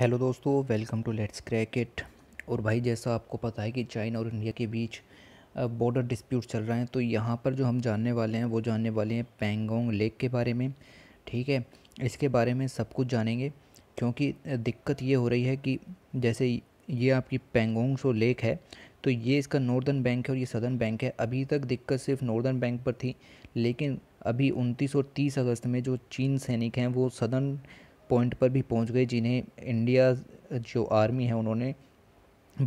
hello दोस्तों welcome to let's क्रैकेट और भाई जैसा आपको पता है कि चाइना और इंडिया के बीच बॉर्डर डिस्प्यूट चल रहा है तो यहाँ पर जो हम जानने वाले हैं वो जानने वाले हैं पेंगोंग लेक के बारे में ठीक है इसके बारे में सब कुछ जानेंगे क्योंकि दिक्कत ये हो रही है कि जैसे ये आपकी पेंगोंग सो लेक है तो ये इसका नॉर्दर्न बैंक है और ये सदर्न बैंक है अभी तक दिक्कत सिर्फ नॉर्दर्न बैंक पर थी लेकिन अभी उनतीस और तीस अगस्त में जो चीन सैनिक हैं वो सदर्न पॉइंट पर भी पहुंच गए जिन्हें इंडिया जो आर्मी है उन्होंने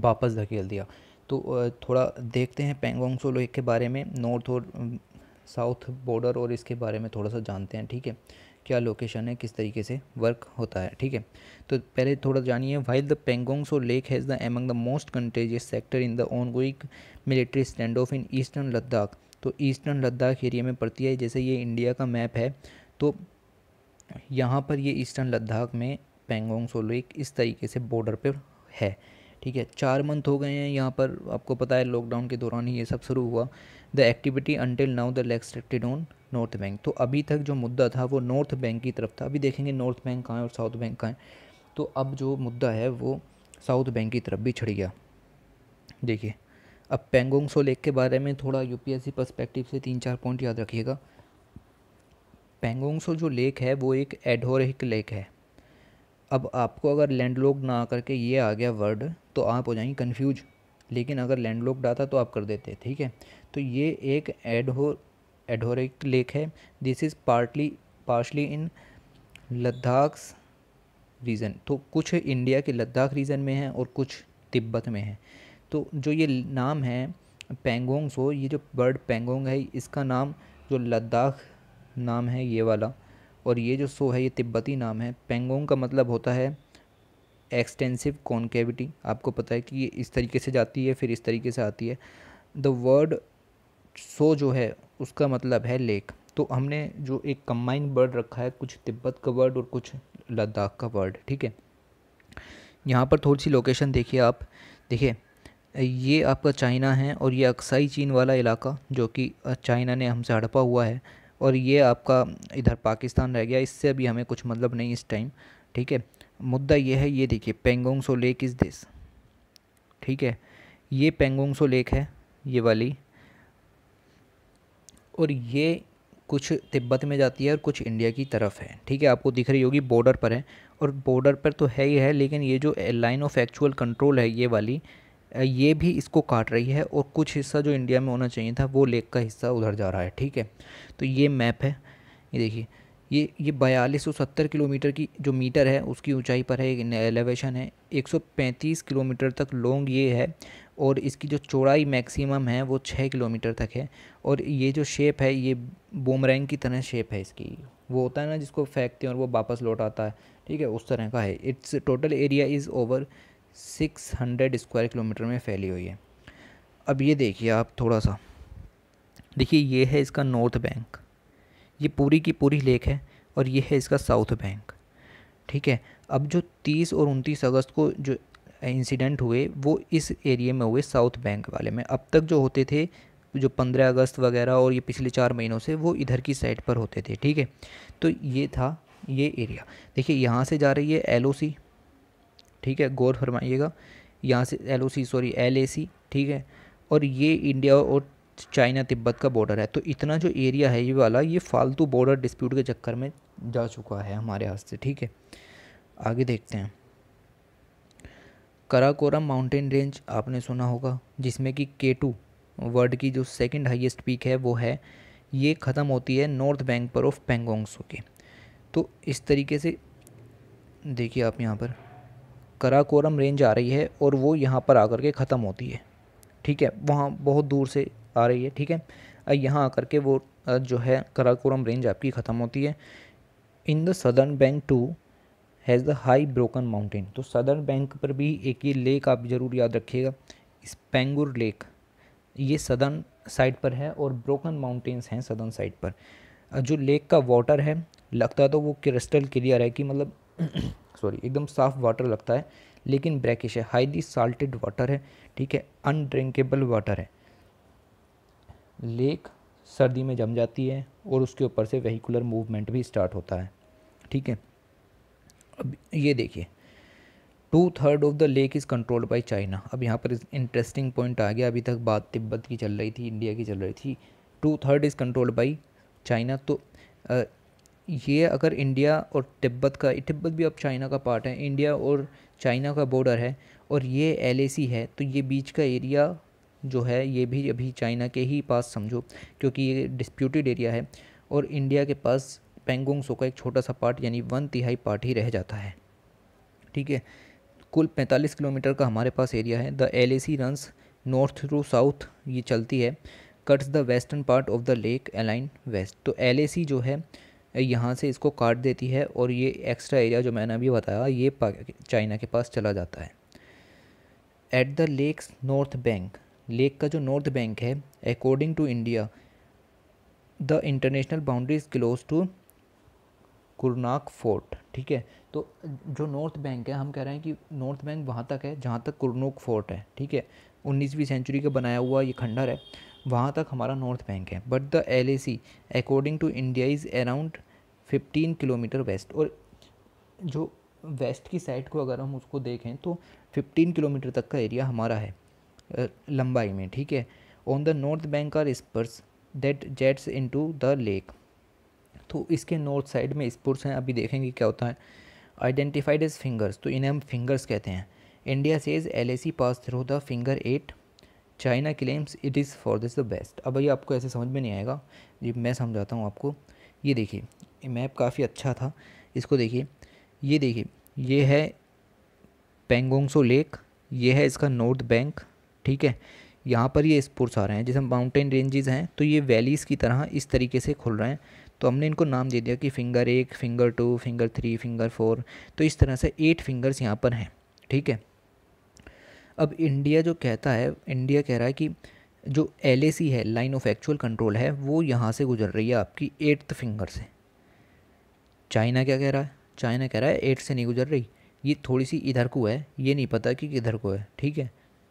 वापस धकेल दिया तो थोड़ा देखते हैं पेंगोंग सो लेक के बारे में नॉर्थ और साउथ बॉर्डर और इसके बारे में थोड़ा सा जानते हैं ठीक है क्या लोकेशन है किस तरीके से वर्क होता है ठीक है तो पहले थोड़ा जानिए while the Pangong Tso lake has the among the most contagious sector in the on going military stand off in eastern Ladakh तो ईस्टर्न लद्दाख एरिया में पड़ती है जैसे ये इंडिया का मैप है तो यहाँ पर ये ईस्टर्न लद्दाख में पेंगोंग सो लेक इस तरीके से बॉर्डर पर है ठीक है चार मंथ हो गए हैं यहाँ पर आपको पता है लॉकडाउन के दौरान ही ये सब शुरू हुआ the activity until now the लेक्सटेड ऑन नॉर्थ बैंक तो अभी तक जो मुद्दा था वो नॉर्थ बैंक की तरफ था अभी देखेंगे नॉर्थ बैंक कहाँ है और साउथ बैंक कहाँ है तो अब जो मुद्दा है वो साउथ बैंक की तरफ भी छिड़ गया देखिए अब पेंगोंग सो लेक के बारे में थोड़ा यूपीएससी पर्सपेक्टिव से तीन चार पॉइंट याद रखिएगा पेंगोंगसो जो लेक है वो एक एडोरिक लेक है अब आपको अगर लैंडलॉक ना करके ये आ गया वर्ड तो आप हो जाएंगे कन्फ्यूज लेकिन अगर लैंडलॉक डाता तो आप कर देते ठीक है तो ये एक एडहो एडोरिक लेक है this is partly partially in Ladakh region तो कुछ इंडिया के लद्दाख रीजन में है और कुछ तिब्बत में है तो जो ये नाम है पेंगोंग सो ये जो बर्ड पेंगोंग है इसका नाम जो लद्दाख नाम है ये वाला और ये जो सो है ये तिब्बती नाम है पेंगोंग का मतलब होता है एक्सटेंसिव कॉन्केविटी आपको पता है कि ये इस तरीके से जाती है फिर इस तरीके से आती है द वर्ड सो जो है उसका मतलब है लेक तो हमने जो एक कम्बाइंड वर्ड रखा है कुछ तिब्बत का वर्ड और कुछ लद्दाख का वर्ड ठीक है यहाँ पर थोड़ी सी लोकेशन देखिए आप देखिए ये आपका चाइना है और ये अक्साई चीन वाला इलाका जो कि चाइना ने हमसे हड़पा हुआ है और ये आपका इधर पाकिस्तान रह गया इससे अभी हमें कुछ मतलब नहीं इस टाइम ठीक है मुद्दा ये है ये देखिए पेंगोंगसो लेक इज़ दिस ठीक है ये पेंगोंगसो लेक है ये वाली और ये कुछ तिब्बत में जाती है और कुछ इंडिया की तरफ है ठीक है आपको दिख रही होगी बॉर्डर पर है और बॉर्डर पर तो है ही है लेकिन ये जो लाइन ऑफ एक्चुअल कंट्रोल है ये वाली ये भी इसको काट रही है और कुछ हिस्सा जो इंडिया में होना चाहिए था वो लेक का हिस्सा उधर जा रहा है ठीक है तो ये मैप है ये देखिए ये ये बयालीस सौ सत्तर किलोमीटर की जो मीटर है उसकी ऊंचाई पर है एक एलिवेशन है एक सौ पैंतीस किलोमीटर तक लॉन्ग ये है और इसकी जो चौड़ाई मैक्सिमम है वो छः किलोमीटर तक है और ये जो शेप है ये बोमरैंग की तरह शेप है इसकी वो होता है ना जिसको फेंकते हैं और वो वापस लौट आता है ठीक है उस तरह का है it's total area is over six hundred square kilometre में फैली हुई है अब ये देखिए आप थोड़ा सा देखिए ये है इसका नॉर्थ बैंक ये पूरी की पूरी लेक है और ये है इसका साउथ बैंक ठीक है अब जो तीस और उनतीस अगस्त को जो इंसिडेंट हुए वो इस एरिए में हुए साउथ बैंक वाले में अब तक जो होते थे जो पंद्रह अगस्त वगैरह और ये पिछले चार महीनों से वो इधर की साइड पर होते थे ठीक है तो ये था ये एरिया देखिए यहाँ से जा रही है एल ठीक है गौर फरमाइएगा यहाँ से एल सॉरी एल ठीक है और ये इंडिया और चाइना तिब्बत का बॉर्डर है तो इतना जो एरिया है ये वाला ये फालतू बॉर्डर डिस्प्यूट के चक्कर में जा चुका है हमारे हाथ से ठीक है आगे देखते हैं कराकोरम माउंटेन रेंज आपने सुना होगा जिसमें कि के टू वर्ल्ड की जो सेकंड हाईएस्ट पीक है वो है ये ख़त्म होती है नॉर्थ बैंक पर ऑफ पेंगोंग्सो के तो इस तरीके से देखिए आप यहाँ पर कराकोरम रेंज आ रही है और वो यहाँ पर आकर के ख़त्म होती है ठीक है वहाँ बहुत दूर से आ रही है ठीक है यहाँ आकर के वो जो है कराकोरम रेंज आपकी ख़त्म होती है in the southern bank too has the high broken mountain तो सदर्न बैंक पर भी एक ये लेक आप ज़रूर याद रखिएगा स्पेंगुर लेक ये सदर्न साइड पर है और ब्रोकन माउंटेन्स हैं सदर्न साइड पर जो लेक का वाटर है लगता तो वो क्रिस्टल क्लियर है कि मतलब सॉरी एकदम साफ वाटर लगता है लेकिन ब्रैकिश है हाईली साल्टेड वाटर है ठीक है अनड्रिंकेबल वाटर है लेक सर्दी में जम जाती है और उसके ऊपर से वहीकुलर मूवमेंट भी स्टार्ट होता है ठीक है अब ये देखिए two third of the lake is controlled by China अब यहाँ पर इंटरेस्टिंग पॉइंट आ गया अभी तक बात तिब्बत की चल रही थी इंडिया की चल रही थी two third is controlled by China तो ये अगर इंडिया और तिब्बत का तिब्बत भी अब चाइना का पार्ट है इंडिया और चाइना का बॉर्डर है और ये एल है तो ये बीच का एरिया जो है ये भी अभी चाइना के ही पास समझो क्योंकि ये डिस्प्यूटेड एरिया है और इंडिया के पास पेंगोंग सो का एक छोटा सा पार्ट यानी वन तिहाई पार्ट ही रह जाता है ठीक है कुल 45 किलोमीटर का हमारे पास एरिया है the L A C runs north to south ये चलती है cuts the western part of the lake align west तो एल जो है यहाँ से इसको काट देती है और ये एक्स्ट्रा एरिया जो मैंने अभी बताया ये चाइना के पास चला जाता है at the lake's north bank lake का जो नॉर्थ बैंक है according to India the international boundary is close to Kurnak fort ठीक है तो जो नॉर्थ बैंक है हम कह रहे हैं कि नॉर्थ बैंक वहाँ तक है जहाँ तक कुरनोक फोर्ट है ठीक है उन्नीसवीं सेंचुरी का बनाया हुआ ये खंडर है वहाँ तक हमारा नॉर्थ बैंक है but the L A C according to India is around fifteen kilometre west और जो वेस्ट की साइड को अगर हम उसको देखें तो फिफ्टीन किलोमीटर तक का एरिया हमारा है लंबाई में ठीक है on the north bank are spurs that jets into the lake तो इसके नॉर्थ साइड में स्पर्स हैं अभी देखेंगे क्या होता है आइडेंटिफाइड एज फिंगर्स तो इन्हें हम फिंगर्स कहते हैं India says L A C pass through the finger eight China claims it is four this the best अब भैया आपको ऐसे समझ में नहीं आएगा ये मैं समझाता हूँ आपको ये देखिए मैप काफ़ी अच्छा था इसको देखिए ये देखिए ये है पेंगोंगसो लेक ये है इसका नॉर्थ बैंक ठीक है यहाँ पर ये स्पोर्ट्स आ रहे हैं जैसे माउंटेन रेंजेस हैं तो ये वैलीज़ की तरह इस तरीके से खुल रहे हैं तो हमने इनको नाम दे दिया कि फिंगर एक finger two finger three finger four तो इस तरह से एट फिंगर्स यहाँ पर हैं ठीक है अब इंडिया जो कहता है इंडिया कह रहा है कि जो एल है लाइन ऑफ एक्चुअल कंट्रोल है वो यहाँ से गुजर रही है आपकी एट्थ फिंगर से चाइना क्या कह रहा है चाइना कह रहा है एट से नहीं गुजर रही ये थोड़ी सी इधर को है ये नहीं पता कि किधर को है ठीक है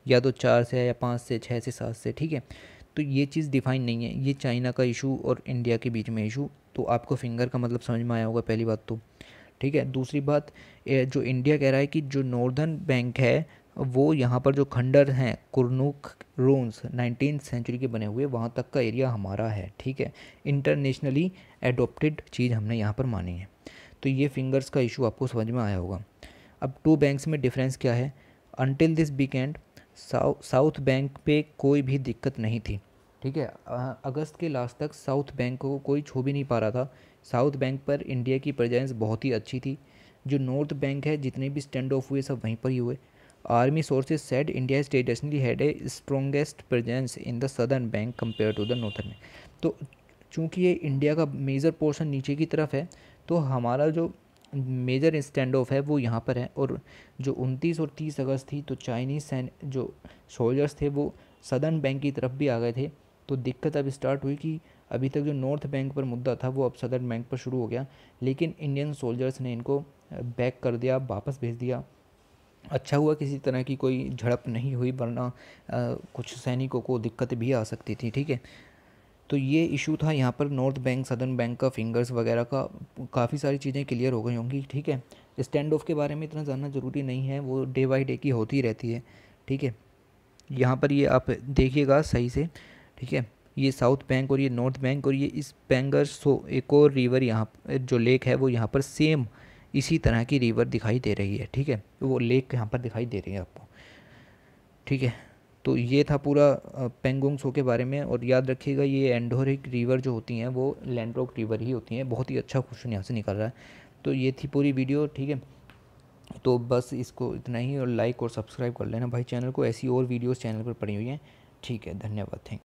या तो चार से है या पाँच से छः से सात से ठीक है तो ये चीज़ डिफाइन नहीं है ये चाइना का इशू और इंडिया के बीच में इशू तो आपको फिंगर का मतलब समझ में आया होगा पहली बात तो ठीक है दूसरी बात जो इंडिया कह रहा है कि जो नॉर्दर्न बैंक है वो यहाँ पर जो खंडर हैं कुरनूक रोन्स नाइनटीन सेंचुरी के बने हुए वहाँ तक का एरिया हमारा है ठीक है इंटरनेशनली एडोप्टेड चीज़ हमने यहाँ पर मानी है तो ये फिंगर्स का इशू आपको समझ में आया होगा अब टू बैंक्स में डिफरेंस क्या है until this weekend south bank पे कोई भी दिक्कत नहीं थी ठीक है अगस्त के लास्ट तक साउथ बैंक को कोई छू भी नहीं पा रहा था साउथ बैंक पर इंडिया की प्रजेंस बहुत ही अच्छी थी जो नॉर्थ बैंक है जितने भी स्टैंड ऑफ हुए सब वहीं पर ही हुए army sources set India state traditionally had a strongest presence in the southern bank compare to the northern bank तो चूँकि ये इंडिया का मेजर पोर्सन नीचे की तरफ है तो हमारा जो मेजर स्टैंड ऑफ है वो यहाँ पर है और जो उनतीस और तीस अगस्त थी तो चाइनीज़ सैन जो सोल्जर्स थे वो सदर्न बैंक की तरफ भी आ गए थे तो दिक्कत अब स्टार्ट हुई कि अभी तक जो नॉर्थ बैंक पर मुद्दा था वो अब सदर्न बैंक पर शुरू हो गया लेकिन इंडियन सोल्जर्स ने इनको बैक कर दिया वापस भेज दिया अच्छा हुआ किसी तरह की कोई झड़प नहीं हुई वरना कुछ सैनिकों को दिक्कत भी आ सकती थी ठीक है तो ये इशू था यहाँ पर नॉर्थ बैंक सदर्न बैंक का फिंगर्स वगैरह का काफ़ी सारी चीज़ें क्लियर हो गई होंगी ठीक है स्टैंड ऑफ के बारे में इतना जानना ज़रूरी नहीं है वो डे बाई डे की होती रहती है ठीक है यहाँ पर ये आप देखिएगा सही से ठीक है ये साउथ बैंक और ये नॉर्थ बैंक और ये इस बैंगर सो एक और रिवर यहाँ जो लेक है वो यहाँ पर सेम इसी तरह की रिवर दिखाई दे रही है ठीक है वो लेक यहाँ पर दिखाई दे रही है आपको ठीक है तो ये था पूरा पेंगोंग सो के बारे में और याद रखिएगा ये एंडोरिक रिवर जो होती हैं वो लैंड्रॉक रिवर ही होती हैं बहुत ही अच्छा क्वेश्चन यहाँ से निकल रहा है तो ये थी पूरी वीडियो ठीक है तो बस इसको इतना ही और लाइक और सब्सक्राइब कर लेना भाई चैनल को ऐसी और वीडियोस चैनल पर पड़ी हुई हैं ठीक है धन्यवाद थैंक